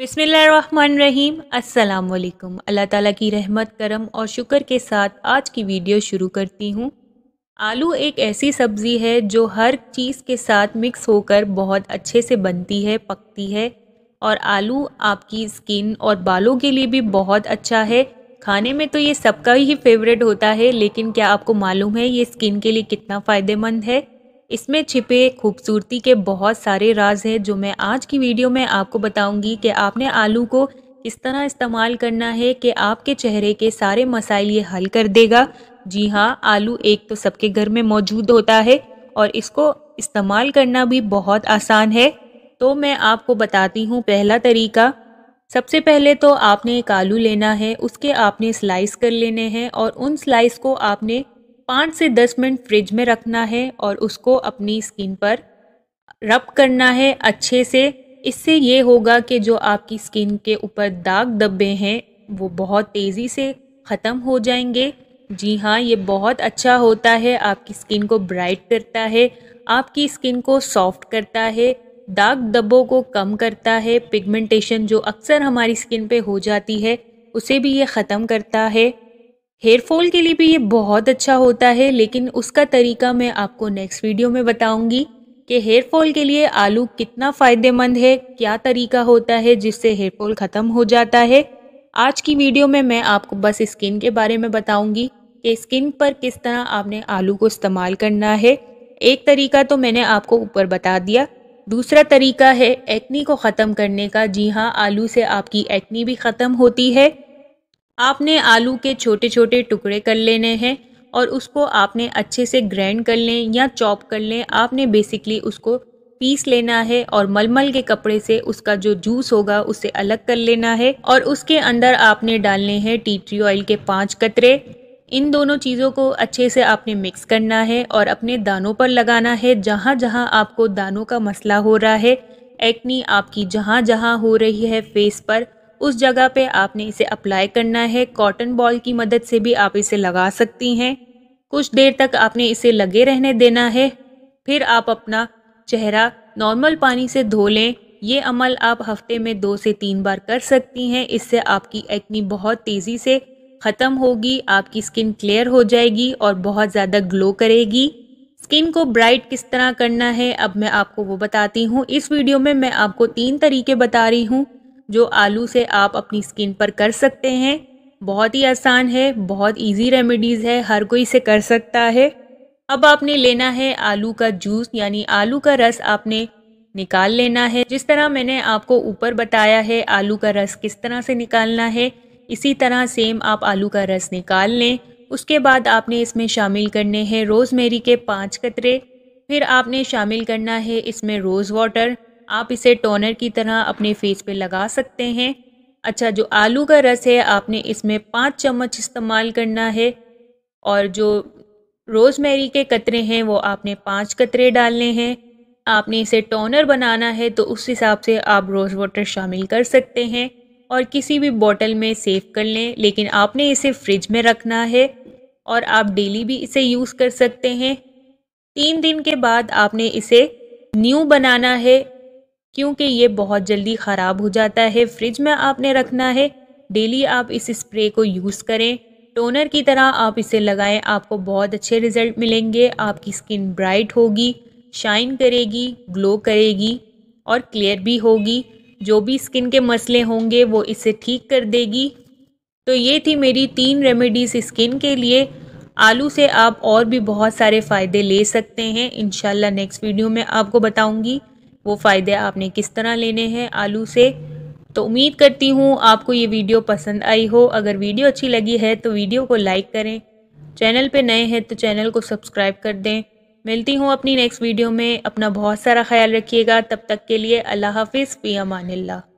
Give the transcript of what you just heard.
बिसमीम् अल्लाम अल्लाह ताला की रहमत करम और शुक्र के साथ आज की वीडियो शुरू करती हूँ आलू एक ऐसी सब्ज़ी है जो हर चीज़ के साथ मिक्स होकर बहुत अच्छे से बनती है पकती है और आलू आपकी स्किन और बालों के लिए भी बहुत अच्छा है खाने में तो ये सबका ही फेवरेट होता है लेकिन क्या आपको मालूम है ये स्किन के लिए कितना फ़ायदेमंद है इसमें छिपे खूबसूरती के बहुत सारे राज हैं जो मैं आज की वीडियो में आपको बताऊंगी कि आपने आलू को किस तरह इस्तेमाल करना है कि आपके चेहरे के सारे मसाइल ये हल कर देगा जी हाँ आलू एक तो सबके घर में मौजूद होता है और इसको इस्तेमाल करना भी बहुत आसान है तो मैं आपको बताती हूँ पहला तरीका सबसे पहले तो आपने एक आलू लेना है उसके आपने स्लाइस कर लेने हैं और उन स्लाइस को आपने पाँच से दस मिनट फ्रिज में रखना है और उसको अपनी स्किन पर रब करना है अच्छे से इससे ये होगा कि जो आपकी स्किन के ऊपर दाग धब्बे हैं वो बहुत तेज़ी से ख़त्म हो जाएंगे जी हाँ ये बहुत अच्छा होता है आपकी स्किन को ब्राइट करता है आपकी स्किन को सॉफ्ट करता है दाग दब्बों को कम करता है पिगमेंटेशन जो अक्सर हमारी स्किन पे हो जाती है उसे भी ये ख़त्म करता है हेयर फॉल के लिए भी ये बहुत अच्छा होता है लेकिन उसका तरीका मैं आपको नेक्स्ट वीडियो में बताऊंगी कि हेयर फॉल के लिए आलू कितना फ़ायदेमंद है क्या तरीका होता है जिससे हेयर फॉल ख़त्म हो जाता है आज की वीडियो में मैं आपको बस स्किन के बारे में बताऊंगी कि स्किन पर किस तरह आपने आलू को इस्तेमाल करना है एक तरीका तो मैंने आपको ऊपर बता दिया दूसरा तरीका है एक्नी को ख़त्म करने का जी हाँ आलू से आपकी एक्नी भी ख़त्म होती है आपने आलू के छोटे छोटे टुकड़े कर लेने हैं और उसको आपने अच्छे से ग्रैंड कर लें या चॉप कर लें आपने बेसिकली उसको पीस लेना है और मलमल के कपड़े से उसका जो जूस होगा उसे अलग कर लेना है और उसके अंदर आपने डालने हैं टी ट्री ऑयल के पाँच कतरे इन दोनों चीज़ों को अच्छे से आपने मिक्स करना है और अपने दानों पर लगाना है जहाँ जहाँ आपको दानों का मसला हो रहा है एक्नी आपकी जहाँ जहाँ हो रही है फेस पर उस जगह पे आपने इसे अप्लाई करना है कॉटन बॉल की मदद से भी आप इसे लगा सकती हैं कुछ देर तक आपने इसे लगे रहने देना है फिर आप अपना चेहरा नॉर्मल पानी से धो लें ये अमल आप हफ्ते में दो से तीन बार कर सकती हैं इससे आपकी एक्नी बहुत तेज़ी से ख़त्म होगी आपकी स्किन क्लियर हो जाएगी और बहुत ज़्यादा ग्लो करेगी स्किन को ब्राइट किस तरह करना है अब मैं आपको वो बताती हूँ इस वीडियो में मैं आपको तीन तरीके बता रही हूँ जो आलू से आप अपनी स्किन पर कर सकते हैं बहुत ही आसान है बहुत इजी रेमेडीज़ है हर कोई इसे कर सकता है अब आपने लेना है आलू का जूस यानी आलू का रस आपने निकाल लेना है जिस तरह मैंने आपको ऊपर बताया है आलू का रस किस तरह से निकालना है इसी तरह सेम आप आलू का रस निकाल लें उसके बाद आपने इसमें शामिल करने हैं रोज़मेरी के पाँच कतरे फिर आपने शामिल करना है इसमें रोज़ वाटर आप इसे टोनर की तरह अपने फेस पे लगा सकते हैं अच्छा जो आलू का रस है आपने इसमें पाँच चम्मच इस्तेमाल करना है और जो रोज़मेरी के कतरे हैं वो आपने पाँच कतरे डालने हैं आपने इसे टोनर बनाना है तो उस हिसाब से आप रोज़ वाटर शामिल कर सकते हैं और किसी भी बॉटल में सेव कर लें लेकिन आपने इसे फ्रिज में रखना है और आप डेली भी इसे यूज़ कर सकते हैं तीन दिन के बाद आपने इसे न्यू बनाना है क्योंकि ये बहुत जल्दी ख़राब हो जाता है फ्रिज में आपने रखना है डेली आप इस स्प्रे को यूज़ करें टोनर की तरह आप इसे लगाएं आपको बहुत अच्छे रिजल्ट मिलेंगे आपकी स्किन ब्राइट होगी शाइन करेगी ग्लो करेगी और क्लियर भी होगी जो भी स्किन के मसले होंगे वो इसे ठीक कर देगी तो ये थी मेरी तीन रेमेडीज़ स्किन के लिए आलू से आप और भी बहुत सारे फ़ायदे ले सकते हैं इन नेक्स्ट वीडियो में आपको बताऊँगी वो फ़ायदे आपने किस तरह लेने हैं आलू से तो उम्मीद करती हूँ आपको ये वीडियो पसंद आई हो अगर वीडियो अच्छी लगी है तो वीडियो को लाइक करें चैनल पे नए हैं तो चैनल को सब्सक्राइब कर दें मिलती हूँ अपनी नेक्स्ट वीडियो में अपना बहुत सारा ख्याल रखिएगा तब तक के लिए अल्लाह हाफिज़ फ़ी अमान